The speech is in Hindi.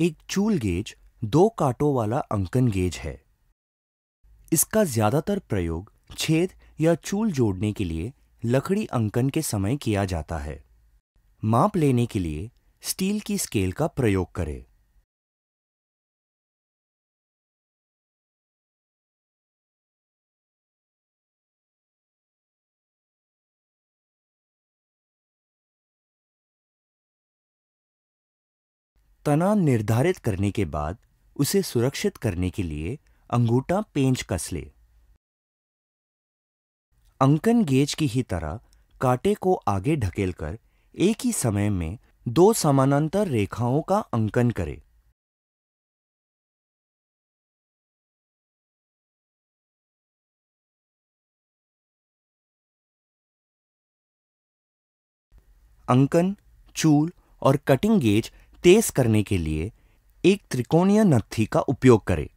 एक चूल गेज दो कांटों वाला अंकन गेज है इसका ज्यादातर प्रयोग छेद या चूल जोड़ने के लिए लकड़ी अंकन के समय किया जाता है माप लेने के लिए स्टील की स्केल का प्रयोग करें तना निर्धारित करने के बाद उसे सुरक्षित करने के लिए अंगूठा पेंच कस ले अंकन गेज की ही तरह कांटे को आगे ढकेलकर एक ही समय में दो समानांतर रेखाओं का अंकन करें अंकन चूल और कटिंग गेज तेज करने के लिए एक त्रिकोणीय नत्थी का उपयोग करें